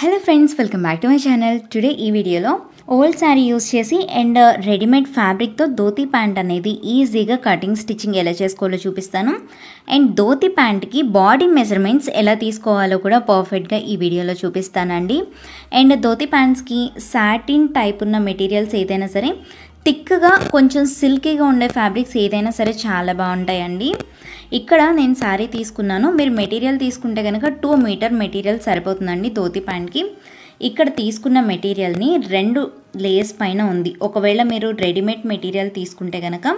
hello friends welcome back to my channel today ఈ వీడియోలో old sari use చేసి and readymade ఫ్యాబ్రిక్తో ధోతి ప్యాంట్ అనేది ఈజీగా కటింగ్ స్టిచ్చింగ్ ఎలా చేసుకోవాలో చూపిస్తాను అండ్ ధోతి ప్యాంట్కి బాడీ మెజర్మెంట్స్ ఎలా తీసుకోవాలో కూడా పర్ఫెక్ట్గా ఈ వీడియోలో చూపిస్తానండి అండ్ ధోతి ప్యాంట్స్కి సాటిన్ టైప్ ఉన్న మెటీరియల్స్ ఏదైనా సరే థిక్గా కొంచెం సిల్కీగా ఉండే ఫ్యాబ్రిక్స్ ఏదైనా సరే చాలా బాగుంటాయండి ఇక్కడ నేను శారీ తీసుకున్నాను మీరు మెటీరియల్ తీసుకుంటే కనుక టూ మీటర్ మెటీరియల్ సరిపోతుందండి ధోతి ప్యాంట్కి ఇక్కడ తీసుకున్న మెటీరియల్ని రెండు లేయర్స్ పైన ఉంది ఒకవేళ మీరు రెడీమేడ్ మెటీరియల్ తీసుకుంటే కనుక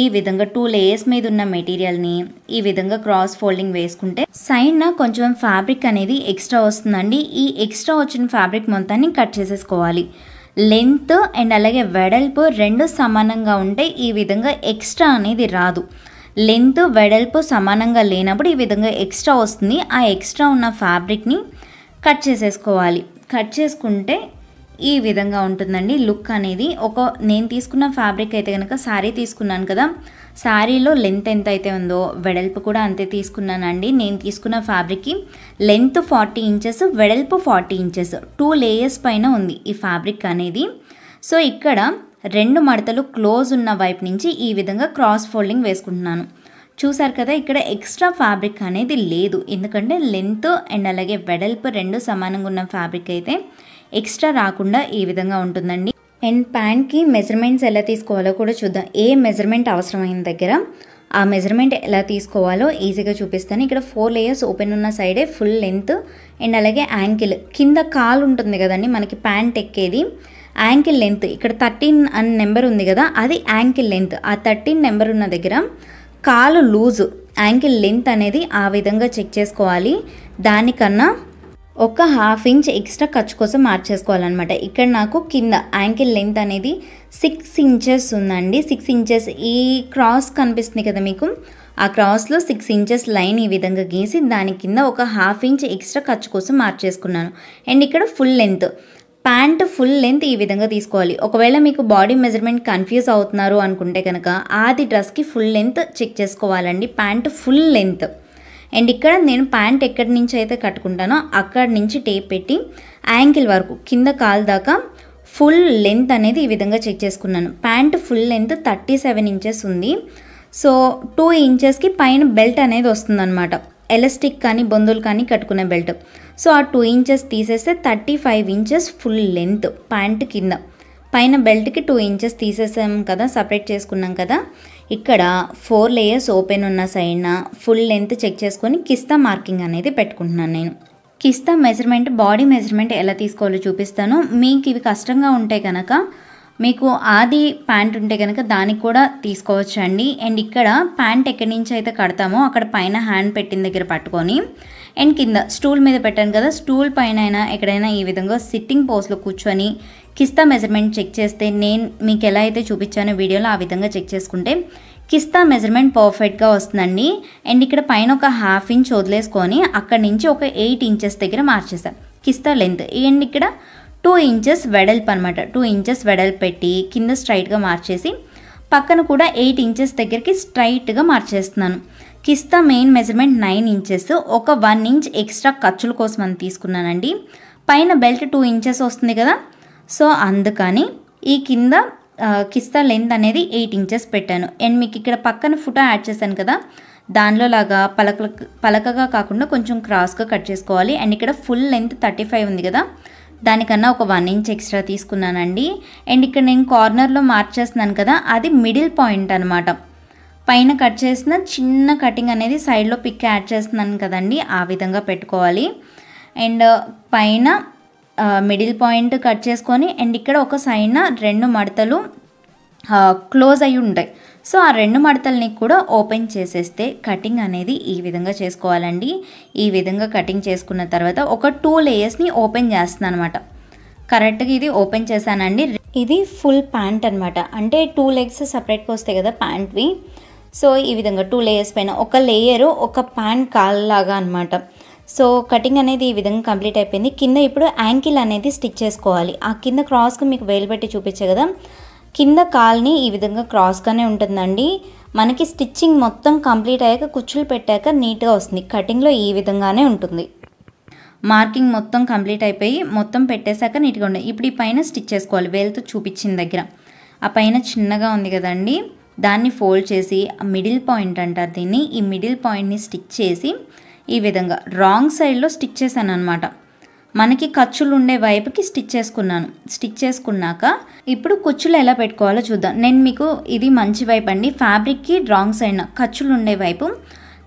ఈ విధంగా టూ లేయర్స్ మీద ఉన్న మెటీరియల్ని ఈ విధంగా క్రాస్ ఫోల్డింగ్ వేసుకుంటే సైడ్న కొంచెం ఫ్యాబ్రిక్ అనేది ఎక్స్ట్రా వస్తుందండి ఈ ఎక్స్ట్రా వచ్చిన ఫ్యాబ్రిక్ మొత్తాన్ని కట్ చేసేసుకోవాలి లెంత్ అండ్ అలాగే వెడల్పు రెండు సమానంగా ఉంటే ఈ విధంగా ఎక్స్ట్రా అనేది రాదు లెంత్ వెడల్పు సమానంగా లేనప్పుడు ఈ విధంగా ఎక్స్ట్రా వస్తుంది ఆ ఎక్స్ట్రా ఉన్న ఫ్యాబ్రిక్ని కట్ చేసేసుకోవాలి కట్ చేసుకుంటే ఈ విధంగా ఉంటుందండి లుక్ అనేది ఒక నేను తీసుకున్న ఫ్యాబ్రిక్ అయితే కనుక శారీ తీసుకున్నాను కదా శారీలో లెంత్ ఎంత అయితే ఉందో వెడల్పు కూడా అంతే తీసుకున్నానండి నేను తీసుకున్న ఫ్యాబ్రిక్కి లెంత్ ఫార్టీ ఇంచెస్ వెడల్పు ఫార్టీ ఇంచెస్ టూ లేయర్స్ పైన ఉంది ఈ ఫ్యాబ్రిక్ అనేది సో ఇక్కడ రెండు మడతలు క్లోజ్ ఉన్న వైపు నుంచి ఈ విధంగా క్రాస్ ఫోల్డింగ్ వేసుకుంటున్నాను చూసారు కదా ఇక్కడ ఎక్స్ట్రా ఫ్యాబ్రిక్ అనేది లేదు ఎందుకంటే లెంత్ అండ్ అలాగే వెడల్పు రెండు సమానంగా ఉన్న ఫ్యాబ్రిక్ అయితే ఎక్స్ట్రా రాకుండా ఈ విధంగా ఉంటుందండి అండ్ ప్యాంట్కి మెజర్మెంట్స్ ఎలా తీసుకోవాలో కూడా చూద్దాం ఏ మెజర్మెంట్ అవసరమైన దగ్గర ఆ మెజర్మెంట్ ఎలా తీసుకోవాలో ఈజీగా చూపిస్తాను ఇక్కడ ఫోర్ లేయర్స్ ఓపెన్ ఉన్న సైడే ఫుల్ లెంత్ అండ్ అలాగే యాంకిల్ కింద కాలు ఉంటుంది కదండి మనకి ప్యాంట్ ఎక్కేది యాంకిల్ లెంత్ ఇక్కడ థర్టీన్ అనే నెంబర్ ఉంది కదా అది యాంకిల్ లెంత్ ఆ థర్టీన్ నెంబర్ ఉన్న దగ్గర కాలు లూజు యాంకిల్ లెంత్ అనేది ఆ విధంగా చెక్ చేసుకోవాలి దానికన్నా ఒక హాఫ్ ఇంచ్ ఎక్స్ట్రా ఖర్చు కోసం మార్చేసుకోవాలన్నమాట ఇక్కడ నాకు కింద యాంకిల్ లెంత్ అనేది సిక్స్ ఇంచెస్ ఉందండి సిక్స్ ఇంచెస్ ఈ క్రాస్ కనిపిస్తుంది కదా మీకు ఆ క్రాస్లో సిక్స్ ఇంచెస్ లైన్ ఈ విధంగా గీసి దాని కింద ఒక హాఫ్ ఇంచ్ ఎక్స్ట్రా ఖర్చు కోసం మార్చేసుకున్నాను అండ్ ఇక్కడ full length pant full length ఈ విధంగా తీసుకోవాలి ఒకవేళ మీకు బాడీ మెజర్మెంట్ కన్ఫ్యూజ్ అవుతున్నారు అనుకుంటే కనుక ఆది డ్రెస్కి ఫుల్ లెంత్ చెక్ చేసుకోవాలండి ప్యాంట్ ఫుల్ లెంత్ అండ్ ఇక్కడ నేను ప్యాంట్ ఎక్కడి నుంచి అయితే కట్టుకుంటానో అక్కడి నుంచి టేప్ పెట్టి యాంకిల్ వరకు కింద కాలు దాకా ఫుల్ లెంత్ అనేది ఈ విధంగా చెక్ చేసుకున్నాను pant full length thirty seven inches ఉంది సో టూ ఇంచెస్కి పైన బెల్ట్ అనేది వస్తుందన్నమాట ఎలాస్టిక్ కానీ బొందులు కానీ కట్టుకునే బెల్ట్ సో ఆ టూ ఇంచెస్ తీసేస్తే thirty five inches full length pant కింద పైన బెల్ట్కి టూ ఇంచెస్ తీసేసాం కదా సపరేట్ చేసుకున్నాం కదా ఇక్కడ ఫోర్ లేయర్స్ ఓపెన్ ఉన్న సైడ్న ఫుల్ లెంత్ చెక్ చేసుకొని కిస్తా మార్కింగ్ అనేది పెట్టుకుంటున్నాను నేను కిస్తా మెజర్మెంట్ బాడీ మెజర్మెంట్ ఎలా తీసుకోవాలో చూపిస్తాను మీకు ఇవి కష్టంగా ఉంటే కనుక మీకు ఆది ప్యాంట్ ఉంటే కనుక దానికి కూడా తీసుకోవచ్చు అండి అండ్ ఇక్కడ ప్యాంట్ ఎక్కడి నుంచి అయితే కడతామో అక్కడ పైన హ్యాండ్ పెట్టిన దగ్గర పట్టుకొని అండ్ కింద స్టూల్ మీద పెట్టాను కదా స్టూల్ పైన అయినా ఎక్కడైనా ఈ విధంగా సిట్టింగ్ పోస్ట్లో కూర్చొని కిస్తా మెజర్మెంట్ చెక్ చేస్తే నేను మీకు ఎలా అయితే చూపించానో వీడియోలో ఆ విధంగా చెక్ చేసుకుంటే కిస్తా మెజర్మెంట్ పర్ఫెక్ట్గా వస్తుందండి అండ్ ఇక్కడ పైన ఒక హాఫ్ ఇంచ్ వదిలేసుకొని అక్కడి నుంచి ఒక ఎయిట్ ఇంచెస్ దగ్గర మార్చేసాను కిస్తా లెంత్ అండ్ ఇక్కడ టూ ఇంచెస్ వెడల్పు అనమాట టూ ఇంచెస్ వెడల్పు పెట్టి కింద స్ట్రైట్గా మార్చేసి పక్కన కూడా ఎయిట్ ఇంచెస్ దగ్గరికి స్ట్రైట్గా మార్చేస్తున్నాను కిస్తా మెయిన్ మెజర్మెంట్ నైన్ ఇంచెస్ ఒక వన్ ఇంచ్ ఎక్స్ట్రా ఖర్చుల కోసం అని తీసుకున్నానండి పైన బెల్ట్ టూ ఇంచెస్ వస్తుంది కదా సో అందుకని ఈ కింద కిస్తా లెంత్ అనేది ఎయిట్ ఇంచెస్ పెట్టాను అండ్ మీకు ఇక్కడ పక్కన ఫుటో యాడ్ చేశాను కదా దానిలో లాగా పలక పలకగా కాకుండా కొంచెం క్రాస్గా కట్ చేసుకోవాలి అండ్ ఇక్కడ ఫుల్ లెంత్ థర్టీ ఫైవ్ ఉంది కదా దానికన్నా ఒక వన్ ఇంచ్ ఎక్స్ట్రా తీసుకున్నానండి అండ్ ఇక్కడ నేను కార్నర్లో మార్చేస్తున్నాను కదా అది మిడిల్ పాయింట్ అనమాట పైన కట్ చేసిన చిన్న కటింగ్ అనేది సైడ్లో పిక్ యాడ్ చేస్తున్నాను కదండి ఆ విధంగా పెట్టుకోవాలి అండ్ uh, పైన మిడిల్ పాయింట్ కట్ చేసుకొని అండ్ ఇక్కడ ఒక సైడ్న రెండు మడతలు క్లోజ్ uh, అయి ఉంటాయి సో ఆ రెండు మడతల్ని కూడా ఓపెన్ చేసేస్తే కటింగ్ అనేది ఈ విధంగా చేసుకోవాలండి ఈ విధంగా కటింగ్ చేసుకున్న తర్వాత ఒక టూ లేయర్స్ని ఓపెన్ చేస్తున్నాను అనమాట కరెక్ట్గా ఇది ఓపెన్ చేశానండి ఇది ఫుల్ ప్యాంట్ అనమాట అంటే టూ లెగ్స్ సపరేట్గా వస్తాయి కదా ప్యాంట్వి సో ఈ విధంగా టూ లేయర్స్ పైన ఒక లేయరు ఒక ప్యాంట్ కాల్లాగా అనమాట సో కటింగ్ అనేది ఈ విధంగా కంప్లీట్ అయిపోయింది కింద ఇప్పుడు యాంకిల్ అనేది స్టిచ్ చేసుకోవాలి ఆ కింద క్రాస్కి మీకు వేలు పెట్టి చూపించే కదా కింద కాల్ని ఈ విధంగా క్రాస్గానే ఉంటుందండి మనకి స్టిచ్చింగ్ మొత్తం కంప్లీట్ అయ్యాక కుచ్చులు పెట్టాక నీట్గా వస్తుంది కటింగ్లో ఈ విధంగానే ఉంటుంది మార్కింగ్ మొత్తం కంప్లీట్ అయిపోయి మొత్తం పెట్టేశాక నీట్గా ఉండదు ఇప్పుడు ఈ పైన స్టిచ్ చేసుకోవాలి వేలుతో చూపించిన దగ్గర ఆ పైన చిన్నగా ఉంది కదండి దాన్ని ఫోల్డ్ చేసి మిడిల్ పాయింట్ అంటారు దీన్ని ఈ మిడిల్ పాయింట్ని స్టిచ్ చేసి ఈ విధంగా రాంగ్ సైడ్లో స్టిచ్ చేశాను అనమాట మనకి ఖర్చులు ఉండే వైపుకి స్టిచ్ చేసుకున్నాను స్టిచ్ చేసుకున్నాక ఇప్పుడు కుచ్చులు ఎలా పెట్టుకోవాలో చూద్దాం నేను మీకు ఇది మంచి వైపు అండి ఫ్యాబ్రిక్కి రాంగ్ సైడ్ ఖర్చులు ఉండే వైపు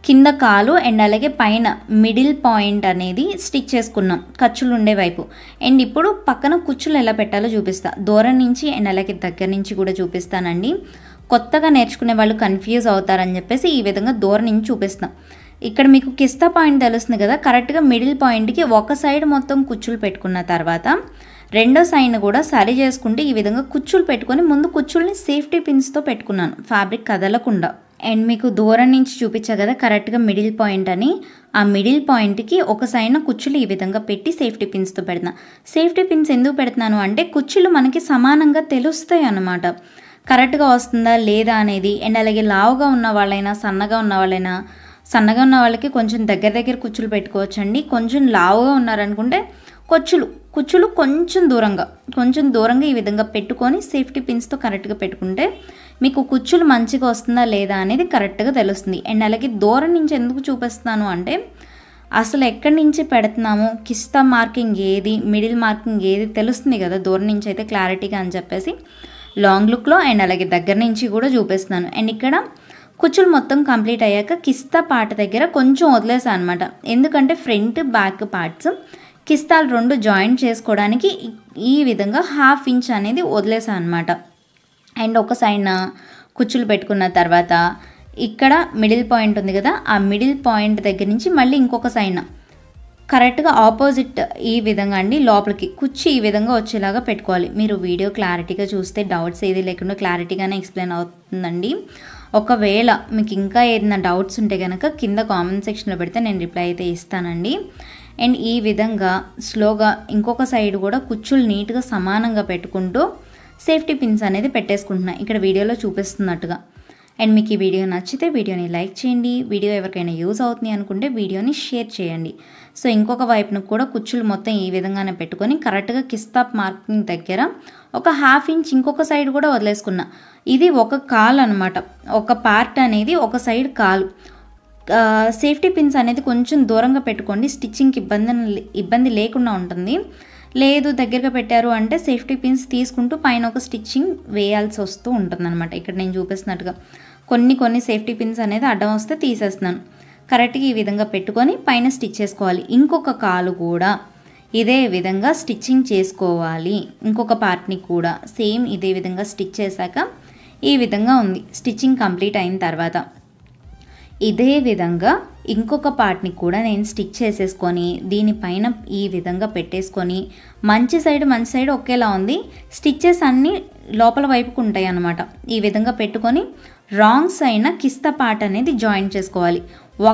కింద కాలు అండ్ అలాగే పైన మిడిల్ పాయింట్ అనేది స్టిచ్ చేసుకున్నాం ఖర్చులు ఉండే వైపు అండ్ ఇప్పుడు పక్కన కుచ్చులు ఎలా పెట్టాలో చూపిస్తా దూరం నుంచి అండ్ అలాగే దగ్గర నుంచి కూడా చూపిస్తానండి కొత్తగా నేర్చుకునే వాళ్ళు కన్ఫ్యూజ్ అవుతారని చెప్పేసి ఈ విధంగా దూరం నుంచి చూపిస్తాం ఇక్కడ మీకు కిస్తా పాయింట్ తెలుస్తుంది కదా కరెక్ట్గా మిడిల్ పాయింట్కి ఒక సైడ్ మొత్తం కుచ్చులు పెట్టుకున్న తర్వాత రెండో సైడ్ని కూడా సరి చేసుకుంటే ఈ విధంగా కుచ్చులు పెట్టుకొని ముందు కుచ్చుల్ని సేఫ్టీ పిన్స్తో పెట్టుకున్నాను ఫ్యాబ్రిక్ కదలకుండా అండ్ మీకు దూరం నుంచి చూపించా కదా కరెక్ట్గా మిడిల్ పాయింట్ అని ఆ మిడిల్ పాయింట్కి ఒక సైడ్న కుచ్చులు ఈ విధంగా పెట్టి సేఫ్టీ పిన్స్తో పెడతాను సేఫ్టీ పిన్స్ ఎందుకు పెడుతున్నాను అంటే కుచ్చులు మనకి సమానంగా తెలుస్తాయి అన్నమాట కరెక్ట్గా వస్తుందా లేదా అనేది అండ్ అలాగే లావుగా ఉన్న వాళ్ళైనా సన్నగా ఉన్న వాళ్ళైనా సన్నగా ఉన్న వాళ్ళకి కొంచెం దగ్గర దగ్గర కుచ్చులు పెట్టుకోవచ్చండి కొంచెం లావుగా ఉన్నారనుకుంటే కుచ్చులు కుచ్చులు కొంచెం దూరంగా కొంచెం దూరంగా ఈ విధంగా పెట్టుకొని సేఫ్టీ పిన్స్తో కరెక్ట్గా పెట్టుకుంటే మీకు కుచ్చులు మంచిగా వస్తుందా లేదా అనేది కరెక్ట్గా తెలుస్తుంది అండ్ అలాగే దూరం నుంచి ఎందుకు చూపిస్తాను అంటే అసలు ఎక్కడి నుంచి పెడుతున్నాము కిస్తా మార్కింగ్ ఏది మిడిల్ మార్కింగ్ ఏది తెలుస్తుంది కదా దూరం నుంచి అయితే క్లారిటీగా అని చెప్పేసి లాంగ్ లుక్లో అండ్ అలాగే దగ్గర నుంచి కూడా చూపిస్తున్నాను అండ్ ఇక్కడ కుచ్చులు మొత్తం కంప్లీట్ అయ్యాక కిస్తా పార్ట్ దగ్గర కొంచెం వదిలేసాను అనమాట ఎందుకంటే ఫ్రంట్ బ్యాక్ పార్ట్స్ కిస్తాలు రెండు జాయింట్ చేసుకోవడానికి ఈ విధంగా హాఫ్ ఇంచ్ అనేది వదిలేసాను అనమాట అండ్ ఒక సైడ్ కుచ్చులు పెట్టుకున్న తర్వాత ఇక్కడ మిడిల్ పాయింట్ ఉంది కదా ఆ మిడిల్ పాయింట్ దగ్గర నుంచి మళ్ళీ ఇంకొక సైన్ కరెక్ట్గా ఆపోజిట్ ఈ విధంగా అండి లోపలికి కుచ్చి ఈ విధంగా వచ్చేలాగా పెట్టుకోవాలి మీరు వీడియో క్లారిటీగా చూస్తే డౌట్స్ ఏది లేకుండా క్లారిటీగానే ఎక్స్ప్లెయిన్ అవుతుందండి ఒకవేళ మీకు ఇంకా ఏదైనా డౌట్స్ ఉంటే కనుక కింద కామెంట్ సెక్షన్లో పెడితే నేను రిప్లై అయితే ఇస్తానండి అండ్ ఈ విధంగా స్లోగా ఇంకొక సైడ్ కూడా కుచ్చులు నీట్గా సమానంగా పెట్టుకుంటూ సేఫ్టీ పిన్స్ అనేది పెట్టేసుకుంటున్నాను ఇక్కడ వీడియోలో చూపిస్తున్నట్టుగా అండ్ మీకు ఈ వీడియో నచ్చితే వీడియోని లైక్ చేయండి వీడియో ఎవరికైనా యూజ్ అవుతుంది అనుకుంటే వీడియోని షేర్ చేయండి సో ఇంకొక వైపున కూడా కుచ్చులు మొత్తం ఈ విధంగానే పెట్టుకొని కరెక్ట్గా కిస్తాప్ మార్కింగ్ దగ్గర ఒక హాఫ్ ఇంచ్ ఇంకొక సైడ్ కూడా వదిలేసుకున్నా ఇది ఒక కాల్ అనమాట ఒక పార్ట్ అనేది ఒక సైడ్ కాలు సేఫ్టీ పిన్స్ అనేది కొంచెం దూరంగా పెట్టుకోండి స్టిచ్చింగ్కి ఇబ్బంది ఇబ్బంది లేకుండా ఉంటుంది లేదు దగ్గరగా పెట్టారు అంటే సేఫ్టీ పిన్స్ తీసుకుంటూ పైన ఒక స్టిచ్చింగ్ వేయాల్సి వస్తూ ఉంటుంది ఇక్కడ నేను చూపిస్తున్నట్టుగా కొన్ని కొన్ని సేఫ్టీ పిన్స్ అనేది అడ్డం వస్తే తీసేస్తున్నాను కరెక్ట్గా ఈ విధంగా పెట్టుకొని పైన స్టిచ్ చేసుకోవాలి ఇంకొక కాలు కూడా ఇదే విధంగా స్టిచ్చింగ్ చేసుకోవాలి ఇంకొక పార్ట్ని కూడా సేమ్ ఇదే విధంగా స్టిచ్ చేశాక ఈ విధంగా ఉంది స్టిచ్చింగ్ కంప్లీట్ అయిన తర్వాత ఇదే విధంగా ఇంకొక పార్ట్ని కూడా నేను స్టిచ్ చేసేసుకొని దీనిపైన ఈ విధంగా పెట్టేసుకొని మంచి సైడ్ మంచి సైడ్ ఒకేలా ఉంది స్టిచ్చెస్ అన్నీ లోపల వైపుకు ఉంటాయి అన్నమాట ఈ విధంగా పెట్టుకొని రాంగ్ సైడ్న కిస్త అనేది జాయిన్ చేసుకోవాలి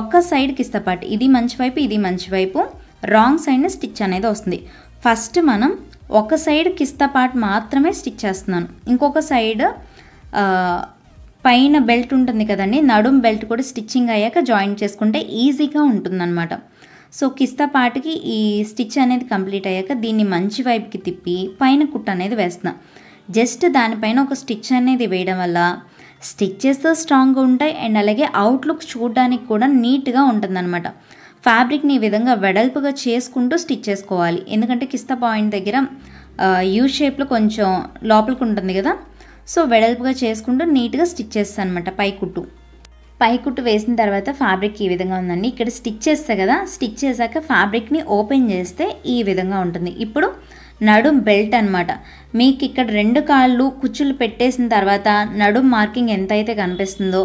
ఒక్క సైడ్ కిస్త ఇది మంచి వైపు ఇది మంచి వైపు రాంగ్ సైడ్న స్టిచ్ అనేది వస్తుంది ఫస్ట్ మనం ఒక సైడ్ కిస్త మాత్రమే స్టిచ్ చేస్తున్నాను ఇంకొక సైడ్ పైన బెల్ట్ ఉంటుంది కదండి నడుం బెల్ట్ కూడా స్టిచ్చింగ్ అయ్యాక జాయిన్ చేసుకుంటే ఈజీగా ఉంటుందన్నమాట సో కిస్తా ఈ స్టిచ్ అనేది కంప్లీట్ అయ్యాక దీన్ని మంచి వైపుకి తిప్పి పైన కుట్ట అనేది వేస్తున్నాను జస్ట్ దానిపైన ఒక స్టిచ్ అనేది వేయడం వల్ల స్టిచ్చెస్ స్ట్రాంగ్గా ఉంటాయి అండ్ అలాగే అవుట్లుక్ చూడడానికి కూడా నీట్గా ఉంటుందన్నమాట ఫ్యాబ్రిక్ని ఈ విధంగా వెడల్పుగా చేసుకుంటూ స్టిచ్ చేసుకోవాలి ఎందుకంటే కిస్తా పాయింట్ దగ్గర యూ షేప్లో కొంచెం లోపలికి ఉంటుంది కదా సో వెడల్పుగా చేసుకుంటూ నీట్గా స్టిచ్ చేస్తాను అనమాట పైకుట్టు పైకుట్టు వేసిన తర్వాత ఫ్యాబ్రిక్ ఈ విధంగా ఉందండి ఇక్కడ స్టిచ్ చేస్తా కదా స్టిచ్ చేశాక ఫ్యాబ్రిక్ని ఓపెన్ చేస్తే ఈ విధంగా ఉంటుంది ఇప్పుడు నడుం బెల్ట్ అనమాట మీకు ఇక్కడ రెండు కాళ్ళు కుచ్చులు పెట్టేసిన తర్వాత నడుం మార్కింగ్ ఎంత అయితే కనిపిస్తుందో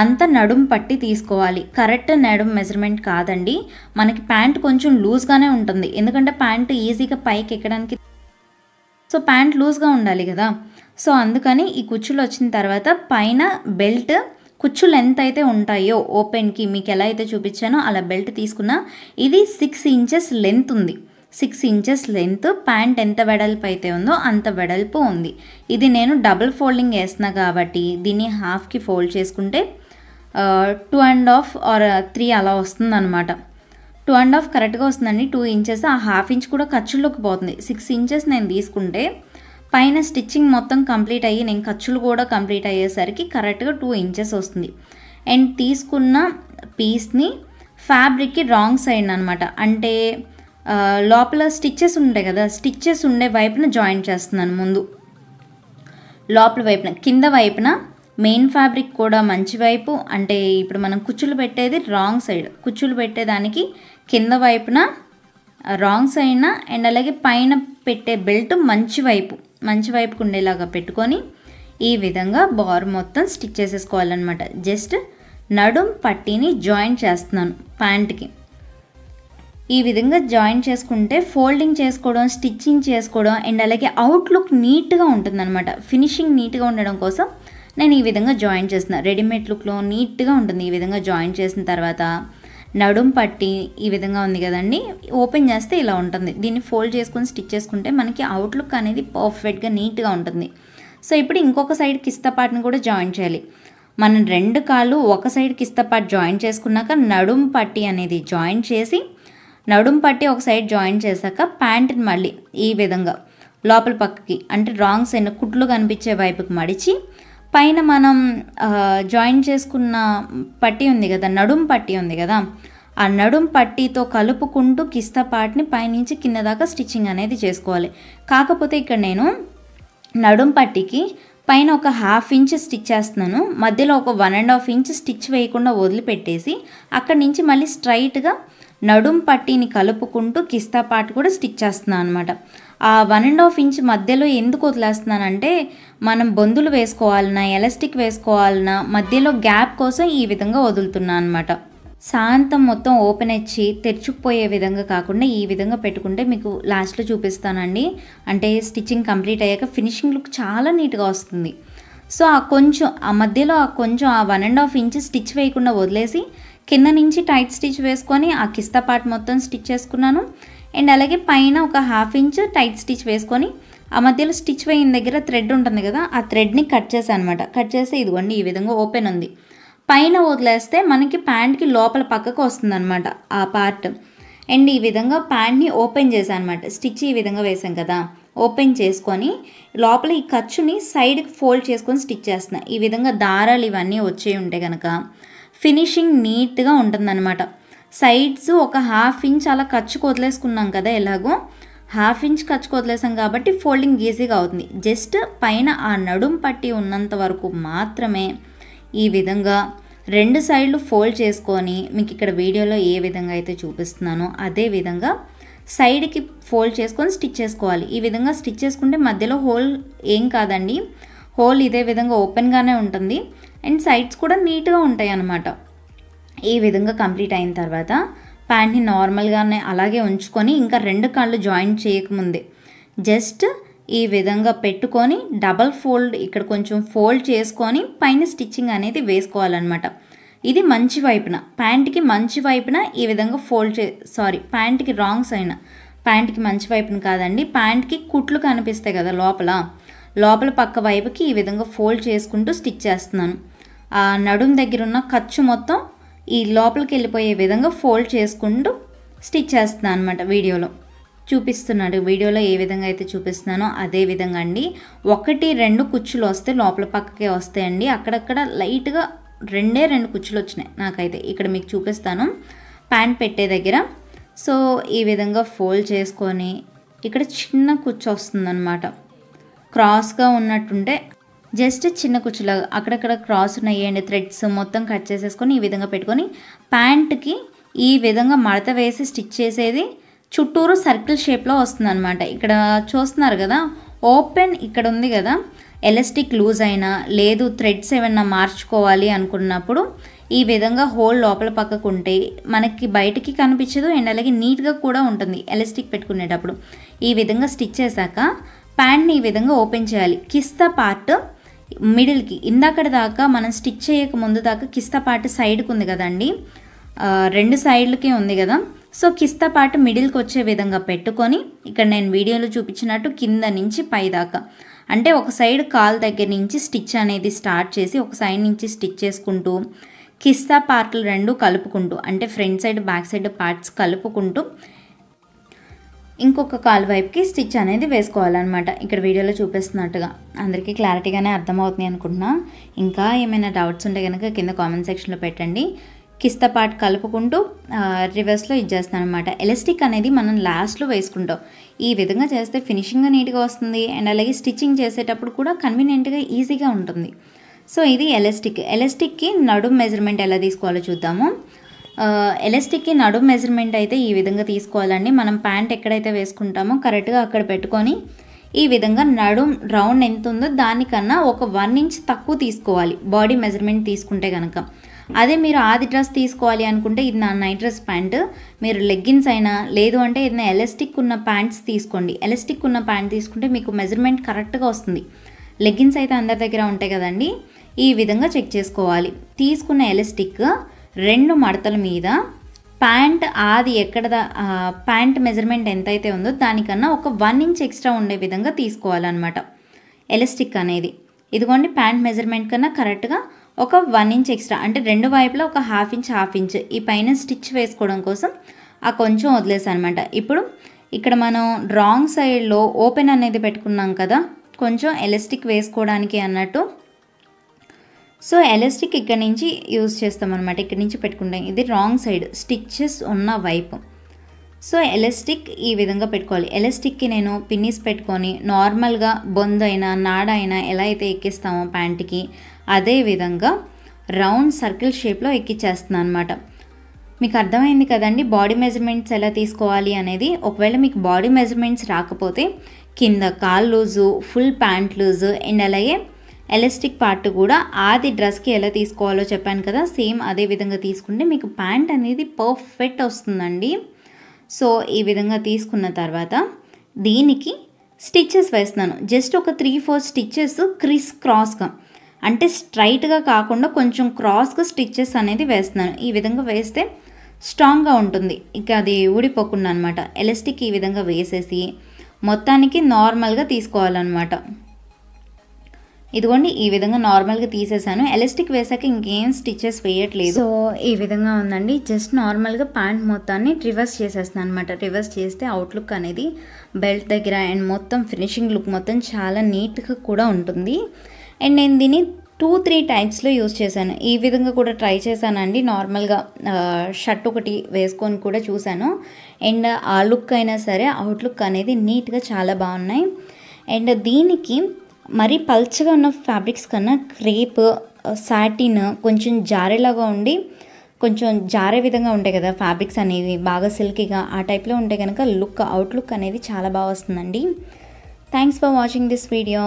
అంత నడుం పట్టి తీసుకోవాలి కరెక్ట్ నడుం మెజర్మెంట్ కాదండి మనకి ప్యాంట్ కొంచెం లూజ్గానే ఉంటుంది ఎందుకంటే ప్యాంట్ ఈజీగా పైకి ఎక్కడానికి సో ప్యాంట్ లూజ్గా ఉండాలి కదా సో అందుకని ఈ కుచ్చులు వచ్చిన తర్వాత పైన బెల్ట్ కుచ్చులు ఎంత అయితే ఉంటాయో ఓపెన్కి మీకు ఎలా అయితే చూపించానో అలా బెల్ట్ తీసుకున్న ఇది సిక్స్ ఇంచెస్ లెంత్ ఉంది సిక్స్ ఇంచెస్ లెంత్ ప్యాంట్ ఎంత వెడల్పు అయితే ఉందో అంత వెడల్పు ఉంది ఇది నేను డబుల్ ఫోల్డింగ్ వేస్తున్నా కాబట్టి దీన్ని హాఫ్కి ఫోల్డ్ చేసుకుంటే two and half or three అలా వస్తుందన్నమాట టూ అండ్ హాఫ్ కరెక్ట్గా వస్తుందండి టూ ఇంచెస్ ఆ హాఫ్ ఇంచ్ కూడా ఖర్చుల్లోకి పోతుంది సిక్స్ ఇంచెస్ నేను తీసుకుంటే పైన స్టిచ్చింగ్ మొత్తం కంప్లీట్ అయ్యి నేను ఖర్చులు కూడా కంప్లీట్ అయ్యేసరికి కరెక్ట్గా టూ ఇంచెస్ వస్తుంది అండ్ తీసుకున్న పీస్ని ఫ్యాబ్రిక్కి రాంగ్ సైడ్ అనమాట అంటే లోపల స్టిచ్చెస్ ఉంటాయి కదా స్టిచ్చెస్ ఉండే వైపున జాయిన్ చేస్తున్నాను ముందు లోపల వైపున కింద వైపున మెయిన్ ఫ్యాబ్రిక్ కూడా మంచి వైపు అంటే ఇప్పుడు మనం కుచ్చులు పెట్టేది రాంగ్ సైడ్ కుచ్చులు పెట్టేదానికి కింద వైపున రాంగ్ సైడ్న అండ్ అలాగే పైన పెట్టే బెల్ట్ మంచి వైపు మంచి వైపుకు ఉండేలాగా పెట్టుకొని ఈ విధంగా బార్ మొత్తం స్టిచ్ చేసేసుకోవాలన్నమాట జస్ట్ నడుం పట్టీని జాయిన్ చేస్తున్నాను ప్యాంట్కి ఈ విధంగా జాయిన్ చేసుకుంటే ఫోల్డింగ్ చేసుకోవడం స్టిచ్చింగ్ చేసుకోవడం అండ్ అలాగే అవుట్లుక్ నీట్గా ఉంటుందన్నమాట ఫినిషింగ్ నీట్గా ఉండడం కోసం నేను ఈ విధంగా జాయిన్ చేసిన రెడీమేడ్ లుక్లో నీట్గా ఉంటుంది ఈ విధంగా జాయిన్ చేసిన తర్వాత నడుం పట్టి ఈ విధంగా ఉంది కదండి ఓపెన్ చేస్తే ఇలా ఉంటుంది దీన్ని ఫోల్డ్ చేసుకుని స్టిచ్ చేసుకుంటే మనకి అవుట్లుక్ అనేది పర్ఫెక్ట్గా నీట్గా ఉంటుంది సో ఇప్పుడు ఇంకొక సైడ్ కిస్తా పార్ట్ని కూడా జాయిన్ చేయాలి మనం రెండు కాళ్ళు ఒక సైడ్ కిస్తా జాయిన్ చేసుకున్నాక నడుం పట్టి అనేది జాయిన్ చేసి నడుం పట్టి ఒక సైడ్ జాయింట్ చేశాక ప్యాంట్ని మళ్ళీ ఈ విధంగా లోపల పక్కకి అంటే రాంగ్ సైడ్ కుట్లు కనిపించే వైపుకి మడిచి పైన మనం జాయిన్ చేసుకున్న పట్టి ఉంది కదా నడుం పట్టి ఉంది కదా ఆ నడుం పట్టీతో కలుపుకుంటూ కిస్తా పాటిని పైనుంచి కింద దాకా స్టిచ్చింగ్ అనేది చేసుకోవాలి కాకపోతే ఇక్కడ నేను నడుం పట్టికి పైన ఒక హాఫ్ ఇంచ్ స్టిచ్ చేస్తున్నాను మధ్యలో ఒక one and half inch stitch వేయకుండా వదిలిపెట్టేసి అక్కడి నుంచి మళ్ళీ స్ట్రైట్గా నడుం పట్టీని కలుపుకుంటూ కిస్తా పాటు కూడా స్టిచ్ చేస్తున్నాను అనమాట ఆ వన్ అండ్ హాఫ్ ఇంచ్ మధ్యలో ఎందుకు వదిలేస్తున్నానంటే మనం బొందులు వేసుకోవాలన్నా ఎలాస్టిక్ వేసుకోవాలన్నా మధ్యలో గ్యాప్ కోసం ఈ విధంగా వదులుతున్నాను అనమాట శాంతం మొత్తం ఓపెన్ ఇచ్చి తెరుచుకుపోయే విధంగా కాకుండా ఈ విధంగా పెట్టుకుంటే మీకు లాస్ట్లో చూపిస్తానండి అంటే స్టిచ్చింగ్ కంప్లీట్ అయ్యాక ఫినిషింగ్ లుక్ చాలా నీట్గా వస్తుంది సో ఆ కొంచెం ఆ మధ్యలో ఆ కొంచెం ఆ one and half inch stitch వేయకుండా వదిలేసి కింద నుంచి టైట్ స్టిచ్ వేసుకొని ఆ కిస్తా పార్ట్ మొత్తం స్టిచ్ చేసుకున్నాను అండ్ అలాగే పైన ఒక హాఫ్ ఇంచ్ టైట్ స్టిచ్ వేసుకొని ఆ మధ్యలో స్టిచ్ వేయిన దగ్గర థ్రెడ్ ఉంటుంది కదా ఆ థ్రెడ్ని కట్ చేశాను అనమాట కట్ చేస్తే ఇదిగోండి ఈ విధంగా ఓపెన్ ఉంది పైన వదిలేస్తే మనకి ప్యాంట్కి లోపల పక్కకు అనమాట ఆ పార్ట్ అండ్ ఈ విధంగా ప్యాంట్ని ఓపెన్ చేశాను అనమాట స్టిచ్ ఈ విధంగా వేసాం కదా ఓపెన్ చేసుకొని లోపల ఈ ఖర్చుని సైడ్కి ఫోల్డ్ చేసుకొని స్టిచ్ చేస్తున్నాను ఈ విధంగా దారాలు ఇవన్నీ వచ్చే ఉంటే కనుక ఫినిషింగ్ నీట్గా ఉంటుందన్నమాట సైడ్స్ ఒక హాఫ్ ఇంచ్ అలా ఖర్చు వదిలేసుకున్నాం కదా ఎలాగో హాఫ్ ఇంచ్ ఖర్చు వదిలేసాం కాబట్టి ఫోల్డింగ్ ఈజీగా అవుతుంది జస్ట్ పైన ఆ నడుం పట్టి ఉన్నంత వరకు మాత్రమే ఈ విధంగా రెండు సైడ్లు ఫోల్డ్ చేసుకొని మీకు ఇక్కడ వీడియోలో ఏ విధంగా అయితే చూపిస్తున్నానో అదే విధంగా సైడ్కి ఫోల్డ్ చేసుకొని స్టిచ్ చేసుకోవాలి ఈ విధంగా స్టిచ్ చేసుకుంటే మధ్యలో హోల్ ఏం కాదండి హోల్ ఇదే విధంగా ఓపెన్గానే ఉంటుంది అండ్ సైడ్స్ కూడా నీట్గా ఉంటాయి అన్నమాట ఈ విధంగా కంప్లీట్ అయిన తర్వాత ప్యాంట్ని నార్మల్గానే అలాగే ఉంచుకొని ఇంకా రెండు కాళ్ళు జాయింట్ చేయకముందే జస్ట్ ఈ విధంగా పెట్టుకొని డబల్ ఫోల్డ్ ఇక్కడ కొంచెం ఫోల్డ్ చేసుకొని పైన స్టిచ్చింగ్ అనేది వేసుకోవాలన్నమాట ఇది మంచి వైపున ప్యాంట్కి మంచి వైపున ఈ విధంగా ఫోల్డ్ చే సారీ ప్యాంట్కి రాంగ్ అయినా ప్యాంట్కి మంచి వైపున కాదండి ప్యాంట్కి కుట్లు కనిపిస్తాయి కదా లోపల లోపల పక్క వైపుకి ఈ విధంగా ఫోల్డ్ చేసుకుంటూ స్టిచ్ చేస్తున్నాను ఆ నడుం దగ్గర ఉన్న ఖర్చు మొత్తం ఈ లోపలికి వెళ్ళిపోయే విధంగా ఫోల్డ్ చేసుకుంటూ స్టిచ్ చేస్తున్నాను అనమాట వీడియోలో చూపిస్తున్నాడు వీడియోలో ఏ విధంగా అయితే చూపిస్తున్నానో అదే విధంగా అండి ఒకటి రెండు కుచ్చులు వస్తే లోపల పక్కకే వస్తాయండి అక్కడక్కడ లైట్గా రెండే రెండు కుచ్చులు వచ్చినాయి నాకైతే ఇక్కడ మీకు చూపిస్తాను ప్యాంట్ పెట్టే దగ్గర సో ఈ విధంగా ఫోల్డ్ చేసుకొని ఇక్కడ చిన్న కుచ్చు వస్తుందన్నమాట క్రాస్గా ఉన్నట్టుంటే జస్ట్ చిన్న కుచ్చులాగా అక్కడక్కడ క్రాస్ ఉన్నాయి అండి థ్రెడ్స్ మొత్తం కట్ చేసేసుకొని ఈ విధంగా పెట్టుకొని ప్యాంట్కి ఈ విధంగా మడత వేసి స్టిచ్ చేసేది చుట్టూరు సర్కిల్ షేప్లో వస్తుంది అనమాట ఇక్కడ చూస్తున్నారు కదా ఓపెన్ ఇక్కడ ఉంది కదా ఎలస్టిక్ లూజ్ అయినా లేదు థ్రెడ్స్ ఏమైనా మార్చుకోవాలి అనుకున్నప్పుడు ఈ విధంగా హోల్ లోపల పక్కకు ఉంటే మనకి బయటికి కనిపించదు అండ్ అలాగే నీట్గా కూడా ఉంటుంది ఎలస్టిక్ పెట్టుకునేటప్పుడు ఈ విధంగా స్టిచ్ చేశాక ప్యాంట్ని ఈ విధంగా ఓపెన్ చేయాలి కిస్తా పార్ట్ మిడిల్కి ఇందాకటి దాకా మనం స్టిచ్ చేయక ముందు దాకా కిస్తా పాటు సైడ్కి ఉంది కదండి రెండు సైడ్లకే ఉంది కదా సో కిస్తా పాటు మిడిల్కి వచ్చే విధంగా పెట్టుకొని ఇక్కడ నేను వీడియోలో చూపించినట్టు కింద నుంచి పై దాకా అంటే ఒక సైడ్ కాల్ దగ్గర నుంచి స్టిచ్ అనేది స్టార్ట్ చేసి ఒక సైడ్ నుంచి స్టిచ్ చేసుకుంటూ కిస్తా పార్ట్లు రెండు కలుపుకుంటూ అంటే front side back side parts కలుపుకుంటూ ఇంకొక కాల్ వైపుకి స్టిచ్ అనేది వేసుకోవాలన్నమాట ఇక్కడ వీడియోలో చూపిస్తున్నట్టుగా అందరికీ క్లారిటీగానే అర్థమవుతుంది అనుకుంటున్నా ఇంకా ఏమైనా డౌట్స్ ఉంటే కనుక కింద కామెంట్ సెక్షన్లో పెట్టండి కిస్తా పార్ట్ కలుపుకుంటూ రివర్స్లో ఇచ్చేస్తాను అనమాట ఎలస్టిక్ అనేది మనం లాస్ట్లో వేసుకుంటాం ఈ విధంగా చేస్తే ఫినిషింగ్గా నీట్గా వస్తుంది అండ్ అలాగే స్టిచ్చింగ్ చేసేటప్పుడు కూడా కన్వీనియంట్గా ఈజీగా ఉంటుంది సో ఇది ఎలస్టిక్ ఎలస్టిక్కి నడుం మెజర్మెంట్ ఎలా తీసుకోవాలో చూద్దాము ఎలాస్టిక్కి నడుం మెజర్మెంట్ అయితే ఈ విధంగా తీసుకోవాలండి మనం ప్యాంట్ ఎక్కడైతే వేసుకుంటామో కరెక్ట్గా అక్కడ పెట్టుకొని ఈ విధంగా నడుం రౌండ్ ఎంత ఉందో దానికన్నా ఒక వన్ ఇంచ్ తక్కువ తీసుకోవాలి బాడీ మెజర్మెంట్ తీసుకుంటే కనుక అదే మీరు ఆది డ్రెస్ తీసుకోవాలి అనుకుంటే ఇది నా నైట్ డ్రెస్ ప్యాంట్ మీరు లెగ్గిన్స్ అయినా లేదు అంటే ఏదైనా ఎలాస్టిక్ ఉన్న ప్యాంట్స్ తీసుకోండి ఎలాస్టిక్ ఉన్న ప్యాంట్ తీసుకుంటే మీకు మెజర్మెంట్ కరెక్ట్గా వస్తుంది లెగ్గిన్స్ అయితే అందరి దగ్గర ఉంటాయి కదండి ఈ విధంగా చెక్ చేసుకోవాలి తీసుకున్న ఎలాస్టిక్ రెండు మడతల మీద ప్యాంట్ ఆది ఎక్కడ ప్యాంట్ మెజర్మెంట్ ఎంతైతే ఉందో దానికన్నా ఒక వన్ ఇంచ్ ఎక్స్ట్రా ఉండే విధంగా తీసుకోవాలన్నమాట ఎలాస్టిక్ అనేది ఇదిగోండి ప్యాంట్ మెజర్మెంట్ కన్నా కరెక్ట్గా ఒక వన్ ఇంచ్ ఎక్స్ట్రా అంటే రెండు వైపులా ఒక హాఫ్ ఇంచ్ హాఫ్ ఇంచ్ ఈ పైన స్టిచ్ వేసుకోవడం కోసం ఆ కొంచెం వదిలేసా అనమాట ఇప్పుడు ఇక్కడ మనం రాంగ్ సైడ్లో ఓపెన్ అనేది పెట్టుకున్నాం కదా కొంచెం ఎలాస్టిక్ వేసుకోవడానికి అన్నట్టు సో ఎలాస్టిక్ ఇక్కడ నుంచి యూజ్ చేస్తామన్నమాట ఇక్కడ నుంచి పెట్టుకుంటాం ఇది రాంగ్ సైడ్ స్టిచ్చెస్ ఉన్న వైపు సో ఎలాస్టిక్ ఈ విధంగా పెట్టుకోవాలి ఎలాస్టిక్కి నేను పిన్నిస్ పెట్టుకొని నార్మల్గా బొంద అయినా నాడ అయినా ఎలా అయితే ఎక్కిస్తామో ప్యాంట్కి అదే విధంగా రౌండ్ సర్కిల్ షేప్లో ఎక్కిచ్చేస్తున్నాను అనమాట మీకు అర్థమైంది కదండి బాడీ మెజర్మెంట్స్ ఎలా తీసుకోవాలి అనేది ఒకవేళ మీకు బాడీ మెజర్మెంట్స్ రాకపోతే కింద కాల్ loose full pant loose and అలాగే ఎలాస్టిక్ పార్ట్ కూడా ఆది డ్రెస్కి ఎలా తీసుకోవాలో చెప్పాను కదా సేమ్ అదే విధంగా తీసుకుంటే మీకు ప్యాంట్ అనేది పర్ఫెక్ట్ వస్తుందండి సో ఈ విధంగా తీసుకున్న తర్వాత దీనికి స్టిచ్చెస్ వేస్తున్నాను జస్ట్ ఒక త్రీ ఫోర్ స్టిచ్చెస్ క్రిస్ క్రాస్గా అంటే స్ట్రైట్గా కాకుండా కొంచెం క్రాస్గా స్టిచ్చెస్ అనేది వేస్తున్నాను ఈ విధంగా వేస్తే స్ట్రాంగ్గా ఉంటుంది ఇక అది ఊడిపోకుండా అనమాట ఎలాస్టిక్ ఈ విధంగా వేసేసి మొత్తానికి నార్మల్గా తీసుకోవాలన్నమాట ఇదిగోండి ఈ విధంగా నార్మల్గా తీసేసాను ఎలాస్టిక్ వేసాక ఇంకేం స్టిచ్చెస్ వేయట్లేదు సో ఈ విధంగా ఉందండి జస్ట్ నార్మల్గా ప్యాంట్ మొత్తాన్ని రివర్స్ చేసేస్తాను అనమాట రివర్స్ చేస్తే అవుట్లుక్ అనేది బెల్ట్ దగ్గర అండ్ మొత్తం ఫినిషింగ్ లుక్ మొత్తం చాలా నీట్గా కూడా ఉంటుంది అండ్ నేను దీన్ని టూ త్రీ టైప్స్లో యూస్ చేశాను ఈ విధంగా కూడా ట్రై చేశానండి నార్మల్గా షర్ట్ ఒకటి వేసుకొని కూడా చూశాను అండ్ ఆ లుక్ అయినా సరే అవుట్లుక్ అనేది నీట్గా చాలా బాగున్నాయి అండ్ దీనికి మరీ పల్చగా ఉన్న ఫ్యాబ్రిక్స్ కన్నా క్రేప్ సాటిన్ కొంచెం జారేలాగా ఉండి కొంచెం జారే విధంగా ఉంటాయి కదా ఫ్యాబ్రిక్స్ అనేవి బాగా సిల్కీగా ఆ టైప్లో ఉంటే కనుక లుక్ అవుట్లుక్ అనేది చాలా బాగా వస్తుందండి thanks for watching this video